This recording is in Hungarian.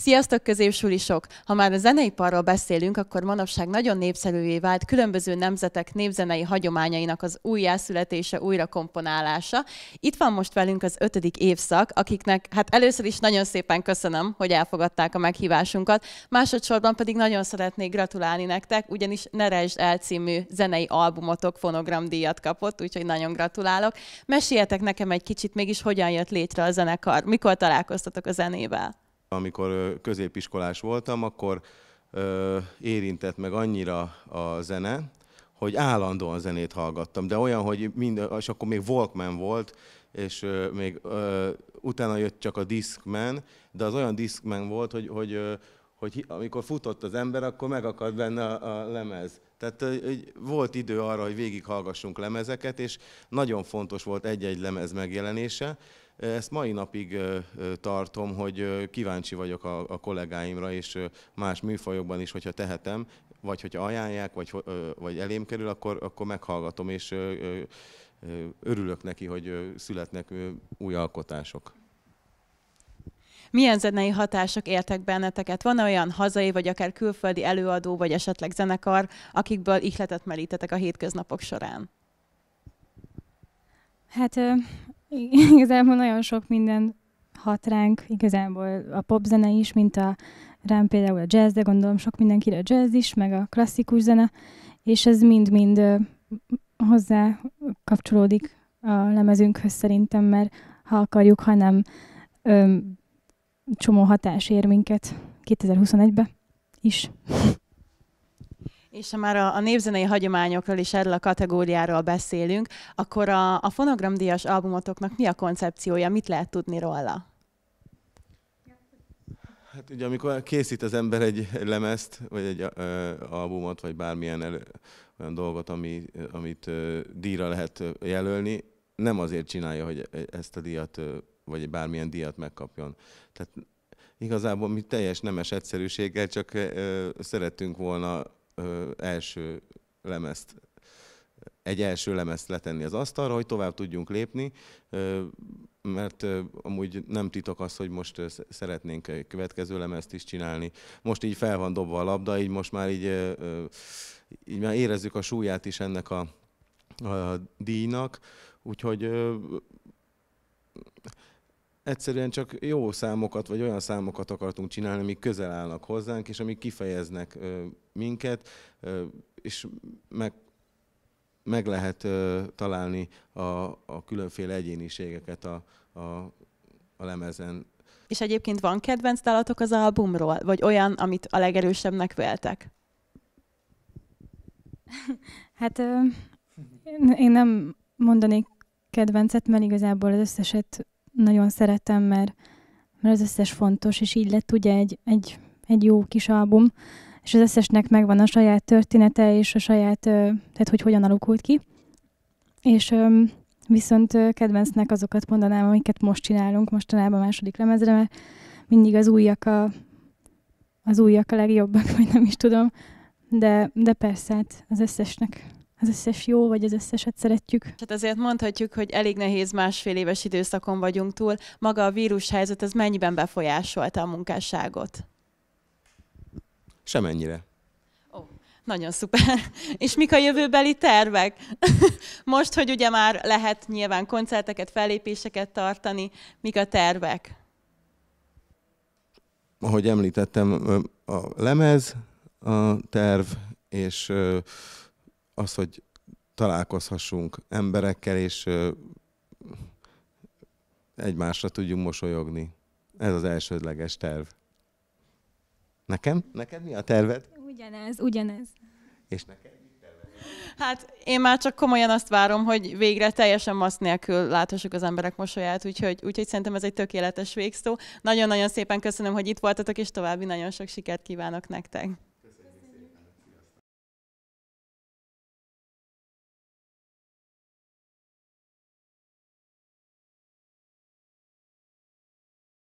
Sziasztok középsulisok! Ha már a zeneiparról beszélünk, akkor manapság nagyon népszerűvé vált különböző nemzetek népzenei hagyományainak az újjászületése, komponálása. Itt van most velünk az ötödik évszak, akiknek hát először is nagyon szépen köszönöm, hogy elfogadták a meghívásunkat, másodszorban pedig nagyon szeretnék gratulálni nektek, ugyanis Nerezs El című zenei albumotok fonogramdíjat kapott, úgyhogy nagyon gratulálok. Meséljetek nekem egy kicsit mégis, hogyan jött létre a zenekar, mikor találkoztatok a zenével? Amikor középiskolás voltam, akkor érintett meg annyira a zene, hogy állandóan zenét hallgattam, de olyan, hogy mind, és akkor még Walkman volt, és még ö, utána jött csak a Discman, de az olyan Discman volt, hogy, hogy, hogy amikor futott az ember, akkor megakadt benne a, a lemez. Tehát hogy volt idő arra, hogy végighallgassunk lemezeket, és nagyon fontos volt egy-egy lemez megjelenése. Ezt mai napig tartom, hogy kíváncsi vagyok a, kollégáimra, és más műfajokban is, hogyha tehetem, vagy hogyha ajánlják, vagy, vagy elém kerül, akkor, akkor meghallgatom, és örülök neki, hogy születnek új alkotások. Milyen zenei hatások értek benneteket? Van olyan hazai, vagy akár külföldi előadó, vagy esetleg zenekar, akikből ihletet merítetek a hétköznapok során? Hát igazából nagyon sok minden hat ránk, igazából a popzene is, mint a rám például a jazz, de gondolom sok mindenkire a jazz is, meg a klasszikus zene, és ez mind-mind hozzá kapcsolódik a lemezünkhöz szerintem, mert ha akarjuk, ha nem, csomó hatás ér minket 2021-ben is. És ha már a, a népzenei hagyományokról és erről a kategóriáról beszélünk, akkor a, a fonogramdíjas albumotoknak mi a koncepciója, mit lehet tudni róla? Hát ugye amikor készít az ember egy lemezt, vagy egy ö, albumot, vagy bármilyen el, olyan dolgot, ami, amit ö, díjra lehet jelölni, nem azért csinálja, hogy e, ezt a díjat ö, vagy bármilyen díjat megkapjon. Tehát igazából mi teljes nemes egyszerűséggel csak ö, szerettünk volna ö, első lemezt egy első lemezt letenni az asztalra, hogy tovább tudjunk lépni, mert amúgy nem titok az, hogy most szeretnénk egy következő lemezt is csinálni. Most így fel van dobva a labda, így most már így, így már érezzük a súlyát is ennek a, a díjnak, úgyhogy Egyszerűen csak jó számokat, vagy olyan számokat akartunk csinálni, amik közel állnak hozzánk, és amik kifejeznek ö, minket, ö, és meg, meg lehet ö, találni a, a különféle egyéniségeket a, a, a lemezen. És egyébként van kedvenc dalatok az albumról, vagy olyan, amit a legerősebbnek véltek? Hát ö, én nem mondanék kedvencet, mert igazából az összeset nagyon szeretem, mert, mert az összes fontos, és így lett ugye egy, egy, egy jó kis album, és az összesnek megvan a saját története, és a saját, tehát hogy hogyan alakult ki. És viszont kedvencnek azokat mondanám, amiket most csinálunk, mostanában a második lemezre, mert mindig az újak a, az újak a legjobbak, vagy nem is tudom, de, de persze, hát az összesnek az összes jó, vagy az összeset szeretjük. Hát azért mondhatjuk, hogy elég nehéz másfél éves időszakon vagyunk túl. Maga a vírushelyzet, az mennyiben befolyásolta a munkásságot? Semennyire. Ó, nagyon szuper. És mik a jövőbeli tervek? Most, hogy ugye már lehet nyilván koncerteket, fellépéseket tartani, mik a tervek? Ahogy említettem, a lemez, a terv, és az, hogy találkozhassunk emberekkel, és ö, egymásra tudjunk mosolyogni. Ez az elsődleges terv. Nekem? Neked mi a terved? Ugyanez, ugyanez. És neked? Hát én már csak komolyan azt várom, hogy végre teljesen maszk nélkül láthassuk az emberek mosolyát, úgyhogy, úgyhogy szerintem ez egy tökéletes végszó. Nagyon-nagyon szépen köszönöm, hogy itt voltatok, és további nagyon sok sikert kívánok nektek.